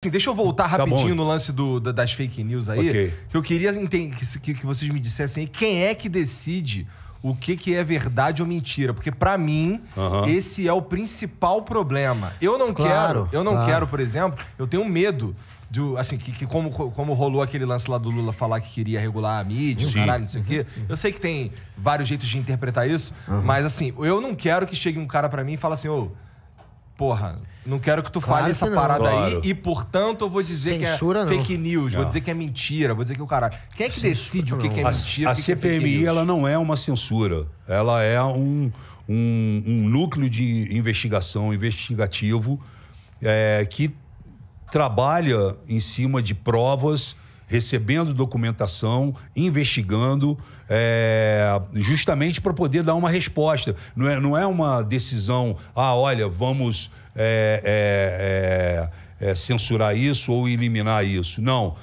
Assim, deixa eu voltar tá rapidinho tá no lance do, da, das fake news aí. Okay. Que eu queria que, que vocês me dissessem quem é que decide o que, que é verdade ou mentira. Porque, para mim, uhum. esse é o principal problema. Eu não claro, quero, eu não claro. quero, por exemplo, eu tenho medo do, assim, que, que, como, como rolou aquele lance lá do Lula falar que queria regular a mídia, Sim. caralho, não sei o quê. Uhum. Eu sei que tem vários jeitos de interpretar isso, uhum. mas assim, eu não quero que chegue um cara para mim e fale assim, ô. Oh, porra, não quero que tu claro fale que essa não. parada claro. aí e, portanto, eu vou dizer Censura que é não. fake news, não. vou ah. dizer que é mentira, vou dizer que é o caralho. Quem é que Censura decide o que, é mentira? A, a que CPMI, é ela não é uma censura. Ela é um, um, um núcleo de investigação, investigativo, é, que trabalha em cima de provas recebendo documentação, investigando, é, justamente para poder dar uma resposta. Não é, não é uma decisão, ah, olha, vamos é, é, é, é censurar isso ou eliminar isso. Não.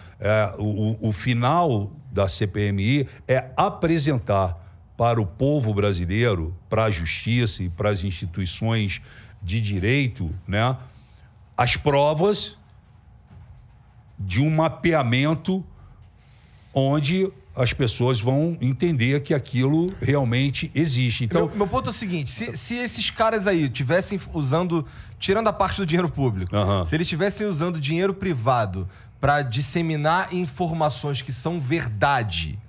O, o final da CPMI é apresentar para o povo brasileiro, para a justiça e para as instituições de direito, né, as provas de um mapeamento onde as pessoas vão entender que aquilo realmente existe. Então, meu, meu ponto é o seguinte: se, se, esses caras aí tivessem usando, tirando a parte do dinheiro público, se eles tivessem usando dinheiro privado para disseminar informações que são verdade,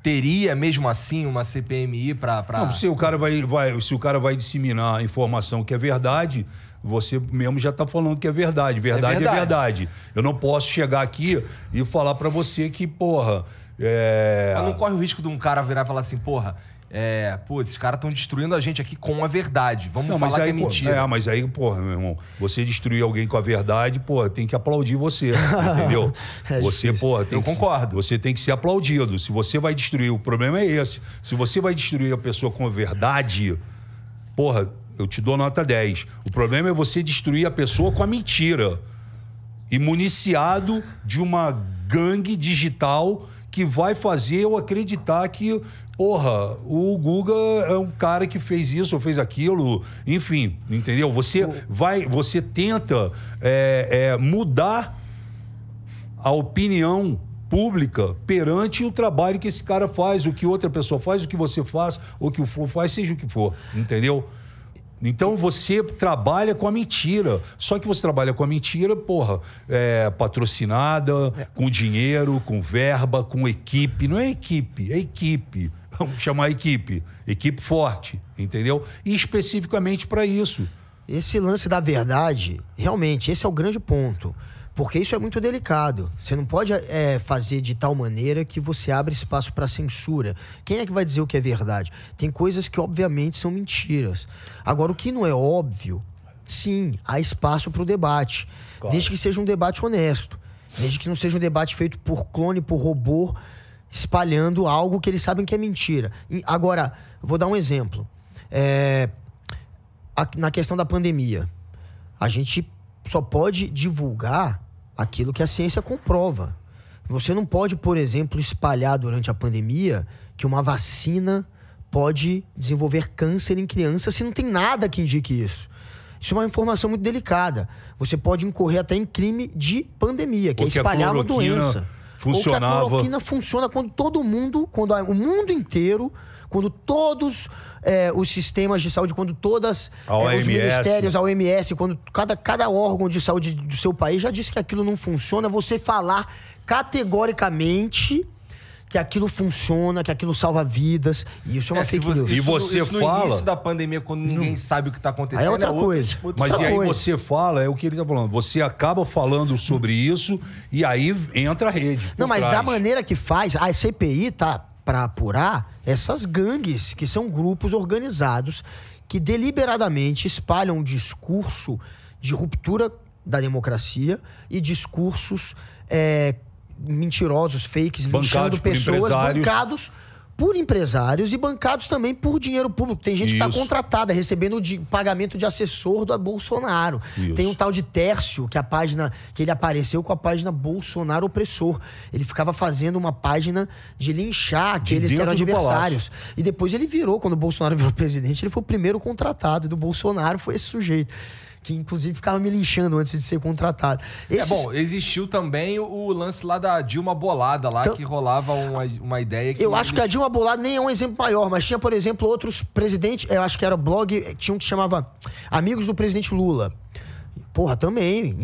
teria mesmo assim uma CPMI para pra... se o cara vai, vai se o cara vai disseminar informação que é verdade você mesmo já está falando que é verdade. Verdade é verdade. é verdade. Eu não posso chegar aqui e falar para você que, porra. É... Mas não corre o risco de um cara virar e falar assim, porra, é, pô, esses caras estão destruindo a gente aqui com a verdade. Vamos não, falar aí, que é mentira. é, mas aí, porra, meu irmão, você destruir alguém com a verdade, porra, tem que aplaudir você, entendeu? é você, porra, tem Eu que, concordo. Você tem que ser aplaudido. Se você vai destruir, o problema é esse. Se você vai destruir a pessoa com a verdade, porra, eu te dou nota 10. O problema é você destruir a pessoa com a mentira. E municiado de uma gangue digital que vai fazer eu acreditar que, porra, o Guga é um cara que fez isso ou fez aquilo, enfim, entendeu? Você vai, você tenta é, é, mudar a opinião pública perante o trabalho que esse cara faz, o que outra pessoa faz, o que você faz, ou que o Flo faz, seja o que for, entendeu? Então você trabalha com a mentira. Só que você trabalha com a mentira, porra, é, patrocinada, é. com dinheiro, com verba, com equipe. Não é equipe, é equipe. Vamos chamar equipe. Equipe forte, entendeu? E especificamente para isso. Esse lance da verdade, realmente, esse é o grande ponto. Porque isso é muito delicado. Você não pode é, fazer de tal maneira que você abre espaço para censura. Quem é que vai dizer o que é verdade? Tem coisas que, obviamente, são mentiras. Agora, o que não é óbvio, sim, há espaço para o debate. Claro. Desde que seja um debate honesto. Desde que não seja um debate feito por clone, por robô, espalhando algo que eles sabem que é mentira. E, agora, vou dar um exemplo. É, a, na questão da pandemia, a gente só pode divulgar aquilo que a ciência comprova. Você não pode, por exemplo, espalhar durante a pandemia que uma vacina pode desenvolver câncer em criança se não tem nada que indique isso. Isso é uma informação muito delicada. Você pode incorrer até em crime de pandemia, que é espalhar uma doença. Funcionava. Ou que a cloroquina funciona quando todo mundo, quando o mundo inteiro quando todos é, os sistemas de saúde, quando todas é, os ministérios, a OMS, quando cada, cada órgão de saúde do seu país já disse que aquilo não funciona, você falar categoricamente que aquilo funciona, que aquilo salva vidas. E isso é uma é, fake news. E você isso, isso fala. No início da pandemia, quando ninguém não. sabe o que está acontecendo, aí é, é outra, é coisa. Mas outra e coisa. aí você fala, é o que ele está falando. Você acaba falando sobre isso e aí entra a rede. Não, mas trás. da maneira que faz, a CPI tá para apurar essas gangues, que são grupos organizados que deliberadamente espalham um discurso de ruptura da democracia e discursos é, mentirosos, fakes, bancados linchando pessoas, bancados por empresários e bancados também por dinheiro público. Tem gente tá Isso. que está contratada, recebendo de, pagamento de assessor do Bolsonaro. Isso. Tem um tal de Tércio, que a página que ele apareceu com a página Bolsonaro Opressor. Ele ficava fazendo uma página de linchar aqueles de que eram adversários. E depois ele virou, quando o Bolsonaro virou presidente, ele foi o primeiro contratado do Bolsonaro, foi esse sujeito que inclusive ficava me linchando antes de ser contratado. É, Esses... É bom, existiu também o lance lá da Dilma Bolada, lá então, que rolava uma, uma ideia que. Eu acho que a Dilma Bolada nem é um exemplo maior, mas tinha, por exemplo, outros presidentes, eu acho que era blog, tinha um que chamava Amigos do Presidente Lula. Porra, também.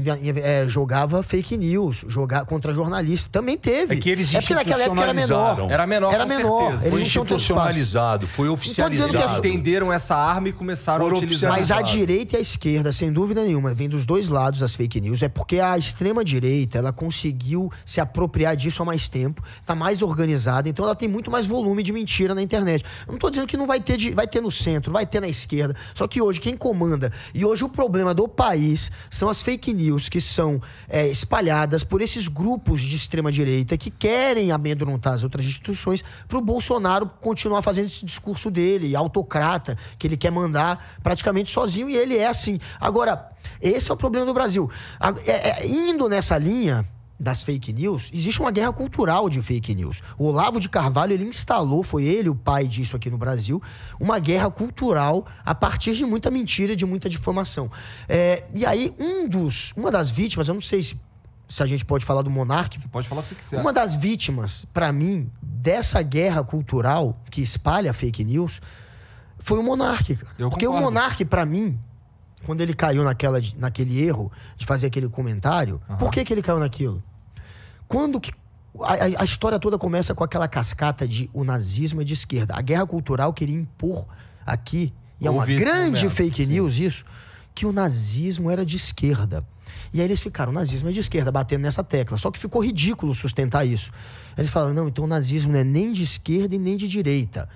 É, jogava fake news, jogava contra jornalistas. Também teve. É que eles é porque época era menor. Era menor, era menor. Certeza. Eles foi institucionalizado, foi então, oficializado. Eles assim, Estenderam essa arma e começaram Foram a utilizar. Mas a direita e a esquerda, sem dúvida nenhuma, vem dos dois lados as fake news. É porque a extrema-direita, ela conseguiu se apropriar disso há mais tempo, tá mais organizada, então ela tem muito mais volume de mentira na internet. Eu não tô dizendo que não vai ter, de, vai ter no centro, vai ter na esquerda. Só que hoje, quem comanda, e hoje o problema do país são as fake news que são é, espalhadas por esses grupos de extrema-direita que querem amedrontar as outras instituições para o Bolsonaro continuar fazendo esse discurso dele, autocrata, que ele quer mandar praticamente sozinho e ele é assim. Agora, esse é o problema do Brasil. É, é, indo nessa linha das fake news, existe uma guerra cultural de fake news. O Olavo de Carvalho ele instalou, foi ele o pai disso aqui no Brasil, uma guerra cultural a partir de muita mentira, de muita difamação. É, e aí um dos, uma das vítimas, eu não sei se se a gente pode falar do monarca. Você pode falar o que você quiser. Uma das vítimas, para mim, dessa guerra cultural que espalha fake news, foi o monarca. Porque concordo. o monarca, para mim, quando ele caiu naquela, naquele erro de fazer aquele comentário, uhum. por que, que ele caiu naquilo? Quando que. A, a, história toda começa com aquela cascata de o nazismo é de esquerda. A guerra cultural queria impor aqui, e Ouvi é uma grande fake news isso, que o nazismo era de esquerda. E aí eles ficaram, o nazismo é de esquerda, batendo nessa tecla. Só que ficou ridículo sustentar isso. Eles falaram, não, então o nazismo não é nem de esquerda e nem de direita.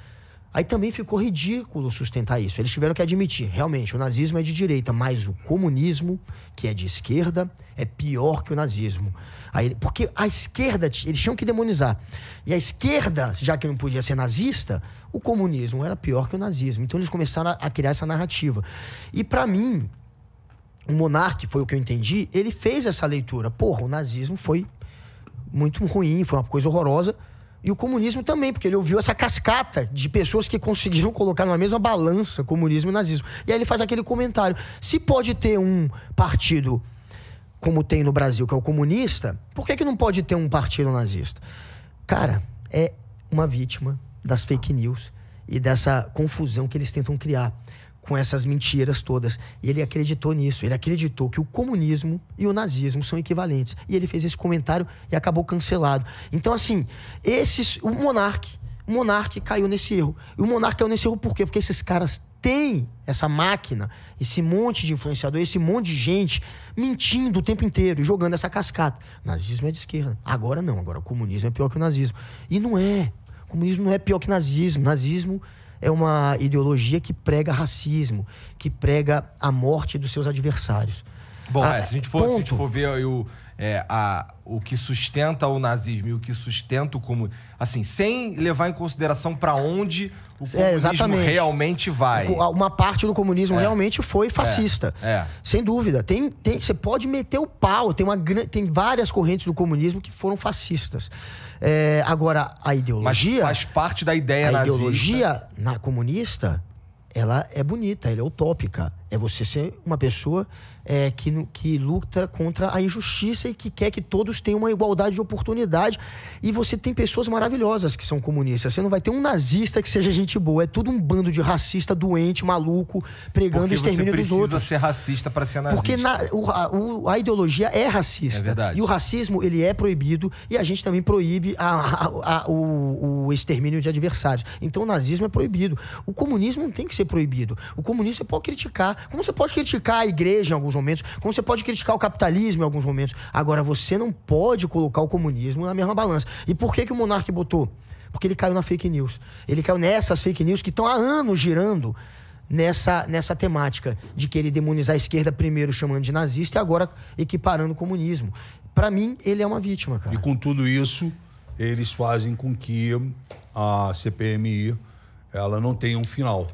Aí também ficou ridículo sustentar isso. Eles tiveram que admitir, realmente, o nazismo é de direita, mas o comunismo, que é de esquerda, é pior que o nazismo. Aí, porque a esquerda, eles tinham que demonizar. E a esquerda, já que não podia ser nazista, o comunismo era pior que o nazismo. Então eles começaram a, a criar essa narrativa. E para mim, o monarca, foi o que eu entendi, ele fez essa leitura. Porra, o nazismo foi muito ruim, foi uma coisa horrorosa e o comunismo também, porque ele ouviu essa cascata de pessoas que conseguiram colocar numa mesma balança comunismo e nazismo. E aí ele faz aquele comentário: se pode ter um partido como tem no Brasil, que é o comunista, por que, que não pode ter um partido nazista? Cara, é uma vítima das fake news e dessa confusão que eles tentam criar com essas mentiras todas. E ele acreditou nisso. Ele acreditou que o comunismo e o nazismo são equivalentes. E ele fez esse comentário e acabou cancelado. Então, assim, esses, o monarque, o monarque caiu nesse erro. E o monarque caiu nesse erro por quê? Porque esses caras têm essa máquina, esse monte de influenciador, esse monte de gente mentindo o tempo inteiro, jogando essa cascata. Nazismo é de esquerda. Agora não, agora o comunismo é pior que o nazismo. E não é. O comunismo não é pior que o nazismo. O nazismo é uma ideologia que prega racismo, que prega a morte dos seus adversários. Bom, ah, é, se, a gente for, se a gente for ver o, é, a, o que sustenta o nazismo e o que sustenta o comunismo. Assim, sem levar em consideração para onde o é, comunismo é, realmente vai. Uma parte do comunismo é. realmente foi é. fascista. É. Sem dúvida. Tem, tem, você pode meter o pau. Tem, uma, tem várias correntes do comunismo que foram fascistas. agora, a ideologia. Mas faz parte da ideia a nazista. A ideologia na comunista ela é bonita, ela é utópica é você ser uma pessoa é, que, que luta contra a injustiça e que quer que todos tenham uma igualdade de oportunidade. E você tem pessoas maravilhosas que são comunistas. Você não vai ter um nazista que seja gente boa. É tudo um bando de racista, doente, maluco, pregando o extermínio dos outros. precisa ser racista para ser nazista. Porque na, o, a, a, ideologia é racista. É verdade. E o racismo, ele é proibido. E a gente também proíbe a, a, o, o extermínio de adversários. Então o nazismo é proibido. O comunismo não tem que ser proibido. O comunismo você é pode criticar como você pode criticar a igreja em alguns momentos? Como você pode criticar o capitalismo em alguns momentos? Agora, você não pode colocar o comunismo na mesma balança. E por que, que o monarca botou? Porque ele caiu na fake news. Ele caiu nessas fake news que estão há anos girando nessa, nessa temática de querer demonizar a esquerda primeiro chamando de nazista e agora equiparando o comunismo. Para mim, ele é uma vítima, cara. E com tudo isso, eles fazem com que a CPMI ela não tenha um final.